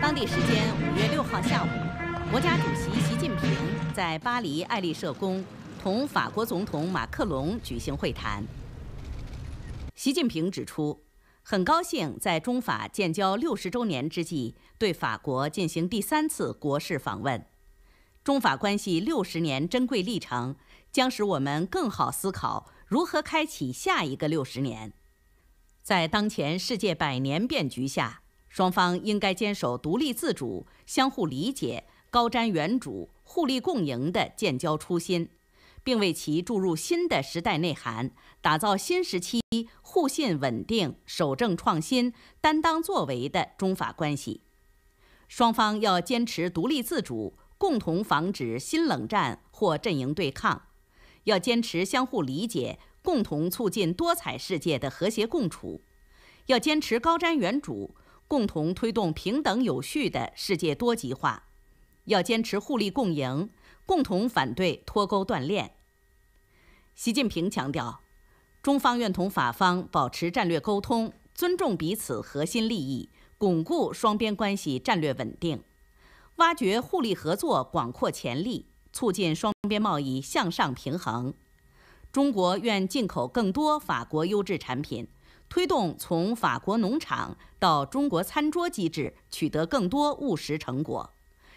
当地时间五月六号下午，国家主席习近平在巴黎爱丽舍宫同法国总统马克龙举行会谈。习近平指出，很高兴在中法建交六十周年之际对法国进行第三次国事访问。中法关系六十年珍贵历程，将使我们更好思考如何开启下一个六十年。在当前世界百年变局下。双方应该坚守独立自主、相互理解、高瞻远瞩、互利共赢的建交初心，并为其注入新的时代内涵，打造新时期互信、稳定、守正创新、担当作为的中法关系。双方要坚持独立自主，共同防止新冷战或阵营对抗；要坚持相互理解，共同促进多彩世界的和谐共处；要坚持高瞻远瞩。共同推动平等有序的世界多极化，要坚持互利共赢，共同反对脱钩断链。习近平强调，中方愿同法方保持战略沟通，尊重彼此核心利益，巩固双边关系战略稳定，挖掘互利合作广阔潜力，促进双边贸易向上平衡。中国愿进口更多法国优质产品。推动从法国农场到中国餐桌机制取得更多务实成果，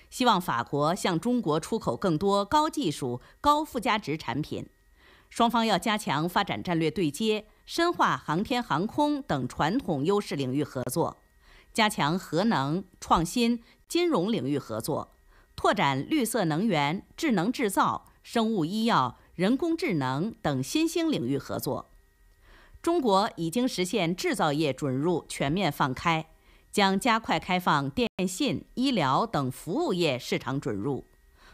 希望法国向中国出口更多高技术、高附加值产品。双方要加强发展战略对接，深化航天、航空等传统优势领域合作，加强核能、创新、金融领域合作，拓展绿色能源、智能制造、生物医药、人工智能等新兴领域合作。中国已经实现制造业准入全面放开，将加快开放电信、医疗等服务业市场准入，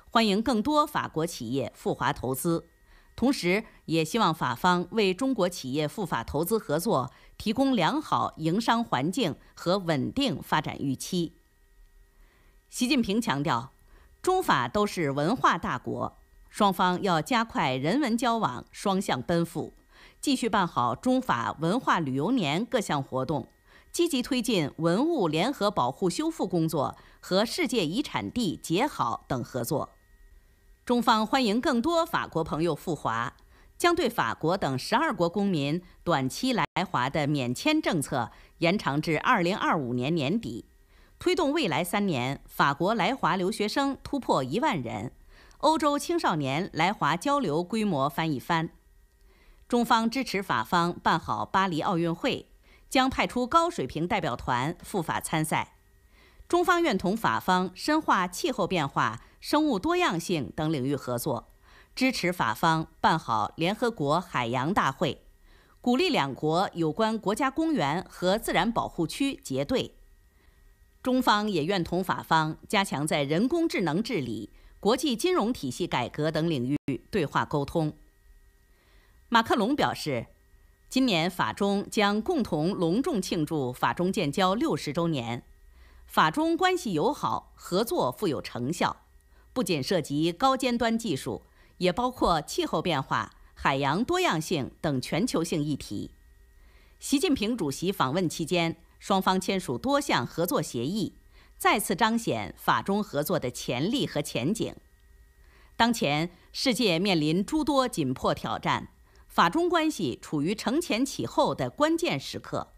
欢迎更多法国企业赴华投资，同时也希望法方为中国企业赴法投资合作提供良好营商环境和稳定发展预期。习近平强调，中法都是文化大国，双方要加快人文交往双向奔赴。继续办好中法文化旅游年各项活动，积极推进文物联合保护修复工作和世界遗产地结好等合作。中方欢迎更多法国朋友赴华，将对法国等十二国公民短期来华的免签政策延长至二零二五年年底，推动未来三年法国来华留学生突破一万人，欧洲青少年来华交流规模翻一番。中方支持法方办好巴黎奥运会，将派出高水平代表团赴法参赛。中方愿同法方深化气候变化、生物多样性等领域合作，支持法方办好联合国海洋大会，鼓励两国有关国家公园和自然保护区结对。中方也愿同法方加强在人工智能治理、国际金融体系改革等领域对话沟通。马克龙表示，今年法中将共同隆重庆祝法中建交六十周年。法中关系友好、合作富有成效，不仅涉及高尖端技术，也包括气候变化、海洋多样性等全球性议题。习近平主席访问期间，双方签署多项合作协议，再次彰显法中合作的潜力和前景。当前，世界面临诸多紧迫挑战。法中关系处于承前启后的关键时刻，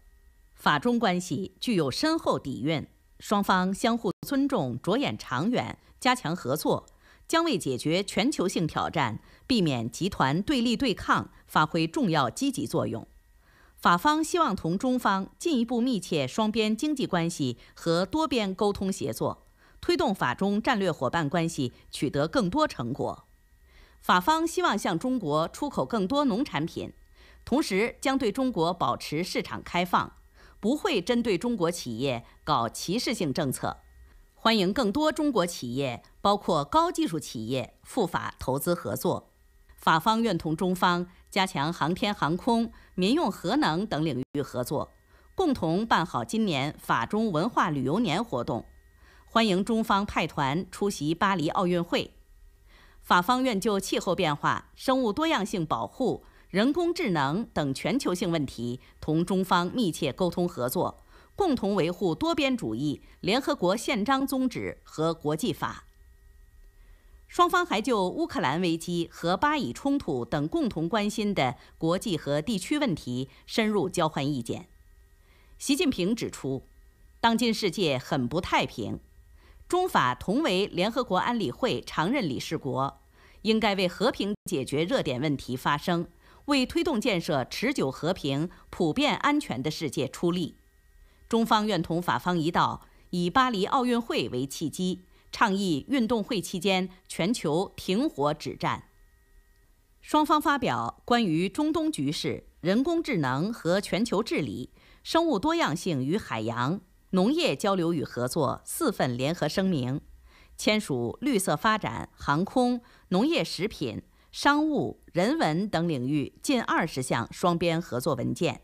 法中关系具有深厚底蕴，双方相互尊重、着眼长远、加强合作，将为解决全球性挑战、避免集团对立对抗发挥重要积极作用。法方希望同中方进一步密切双边经济关系和多边沟通协作，推动法中战略伙伴关系取得更多成果。法方希望向中国出口更多农产品，同时将对中国保持市场开放，不会针对中国企业搞歧视性政策，欢迎更多中国企业，包括高技术企业赴法投资合作。法方愿同中方加强航天、航空、民用核能等领域合作，共同办好今年法中文化旅游年活动，欢迎中方派团出席巴黎奥运会。法方愿就气候变化、生物多样性保护、人工智能等全球性问题同中方密切沟通合作，共同维护多边主义、联合国宪章宗旨和国际法。双方还就乌克兰危机和巴以冲突等共同关心的国际和地区问题深入交换意见。习近平指出，当今世界很不太平，中法同为联合国安理会常任理事国。应该为和平解决热点问题发声，为推动建设持久和平、普遍安全的世界出力。中方愿同法方一道，以巴黎奥运会为契机，倡议运动会期间全球停火止战。双方发表关于中东局势、人工智能和全球治理、生物多样性与海洋、农业交流与合作四份联合声明。签署绿色发展、航空、农业、食品、商务、人文等领域近二十项双边合作文件。